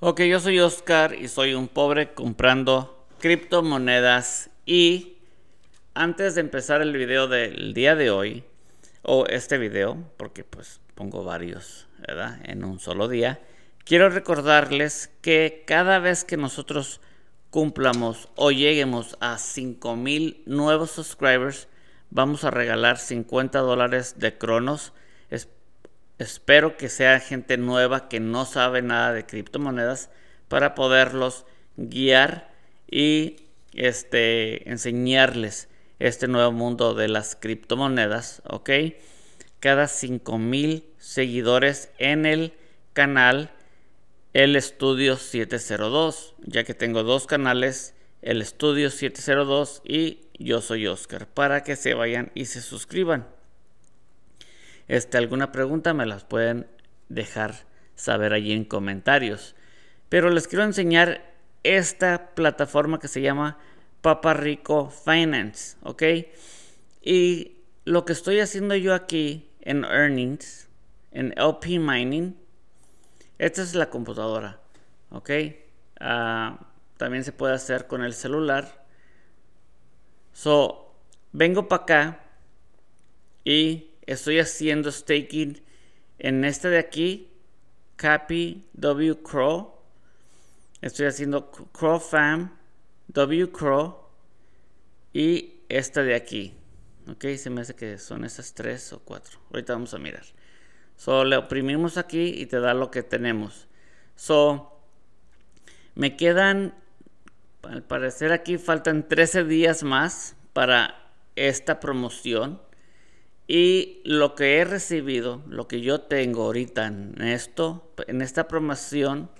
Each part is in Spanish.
Ok, yo soy Oscar y soy un pobre comprando criptomonedas y antes de empezar el video del día de hoy, o este video, porque pues pongo varios, En un solo día, quiero recordarles que cada vez que nosotros cumplamos o lleguemos a 5.000 nuevos subscribers, vamos a regalar 50 dólares de cronos. Espero que sea gente nueva que no sabe nada de criptomonedas para poderlos guiar y este, enseñarles este nuevo mundo de las criptomonedas, ¿ok? Cada 5.000 seguidores en el canal El Estudio 702, ya que tengo dos canales, El Estudio 702 y Yo Soy Oscar, para que se vayan y se suscriban. Este, alguna pregunta me las pueden dejar saber allí en comentarios. Pero les quiero enseñar esta plataforma que se llama Papa Rico Finance, ¿ok? Y lo que estoy haciendo yo aquí en Earnings, en LP Mining, esta es la computadora, ¿ok? Ah, también se puede hacer con el celular. So, vengo para acá y estoy haciendo staking en esta de aquí, Capi W Crow. Estoy haciendo Fam. W Crow y esta de aquí. Ok, se me hace que son esas tres o cuatro. Ahorita vamos a mirar. Solo le oprimimos aquí y te da lo que tenemos. So, me quedan, al parecer aquí faltan 13 días más para esta promoción. Y lo que he recibido, lo que yo tengo ahorita en esto, en esta promoción,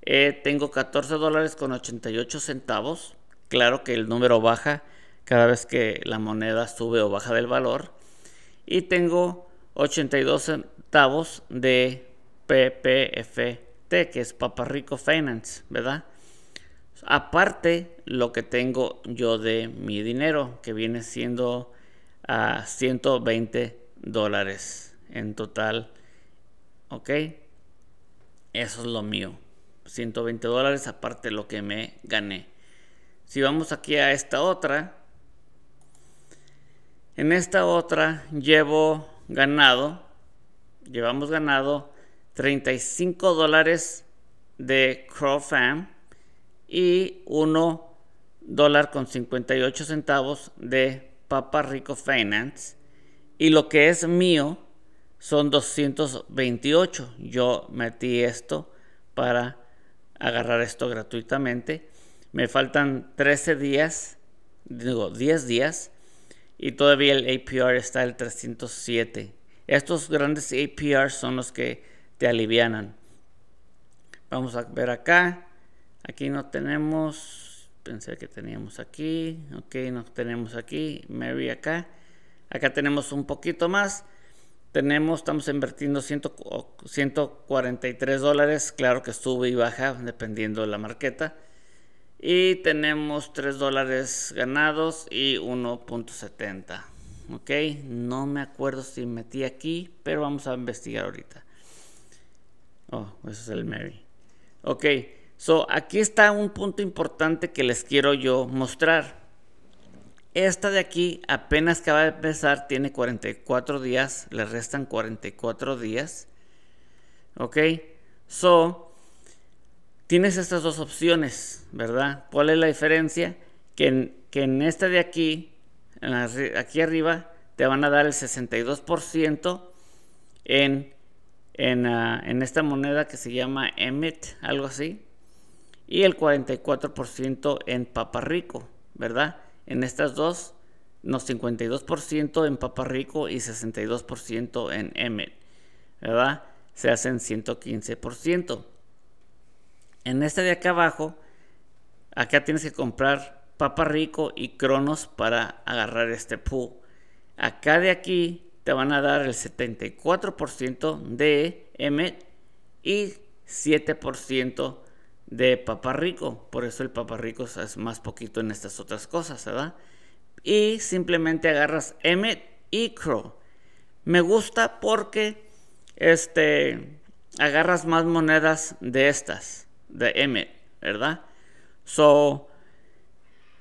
eh, tengo 14 dólares con 88 centavos. Claro que el número baja cada vez que la moneda sube o baja del valor. Y tengo 82 centavos de PPFT, que es Papa Rico Finance, ¿verdad? Aparte, lo que tengo yo de mi dinero, que viene siendo a 120 dólares en total. Ok, eso es lo mío. 120 dólares aparte de lo que me gané. Si vamos aquí a esta otra, en esta otra llevo ganado, llevamos ganado 35 dólares de Crowfam y 1 dólar con 58 centavos de Papa Rico Finance y lo que es mío son 228. Yo metí esto para agarrar esto gratuitamente. Me faltan 13 días, digo 10 días y todavía el APR está el 307. Estos grandes APR son los que te alivianan. Vamos a ver acá. Aquí no tenemos pensé que teníamos aquí, ok, no tenemos aquí, Mary acá, acá tenemos un poquito más, tenemos, estamos invertiendo 143 dólares, claro que sube y baja dependiendo de la marqueta, y tenemos 3 dólares ganados y 1.70, ok, no me acuerdo si metí aquí, pero vamos a investigar ahorita. Oh, ese es el Mary. Ok. So, aquí está un punto importante que les quiero yo mostrar. Esta de aquí apenas acaba de empezar, tiene 44 días, le restan 44 días. ¿Ok? So, tienes estas dos opciones, ¿verdad? ¿Cuál es la diferencia? Que en, que en esta de aquí, aquí arriba, te van a dar el 62% en, en, ah, en esta moneda que se llama emit algo así y el 44% en Papa Rico, ¿verdad? En estas dos, no 52% en Papa Rico y 62% en Emmet, ¿verdad? Se hacen 115%. En este de acá abajo, acá tienes que comprar Papa Rico y Cronos para agarrar este pool. Acá de aquí te van a dar el 74% de Emmet y 7% de papá rico, por eso el papá rico es más poquito en estas otras cosas, ¿verdad? Y simplemente agarras M y Crow. Me gusta porque este agarras más monedas de estas, de M, ¿verdad? So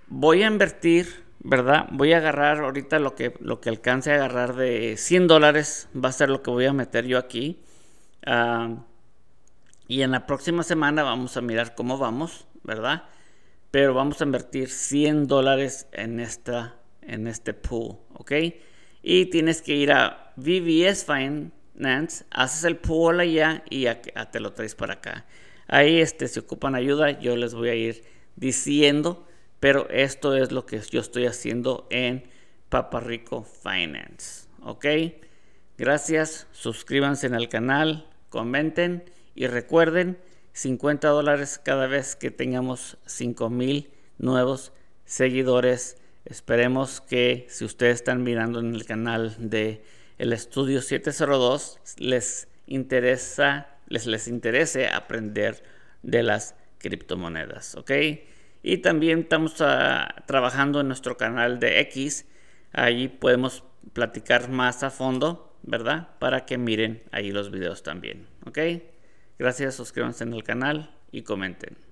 voy a invertir, ¿verdad? Voy a agarrar ahorita lo que lo que alcance a agarrar de 100 dólares va a ser lo que voy a meter yo aquí. Ah, y en la próxima semana vamos a mirar cómo vamos, ¿verdad? Pero vamos a invertir 100 dólares en, esta, en este pool, ¿ok? Y tienes que ir a VBS Finance, haces el pool allá y te lo traes para acá. Ahí, este, si ocupan ayuda, yo les voy a ir diciendo, pero esto es lo que yo estoy haciendo en Papa Rico Finance, ¿ok? Gracias, suscríbanse en el canal, comenten y recuerden, 50 dólares cada vez que tengamos 5 mil nuevos seguidores. Esperemos que si ustedes están mirando en el canal de el estudio 702 les interesa les les interese aprender de las criptomonedas, ¿ok? Y también estamos ah, trabajando en nuestro canal de X. Allí podemos platicar más a fondo, ¿verdad? Para que miren ahí los videos también, ¿ok? Gracias, suscríbanse en el canal y comenten.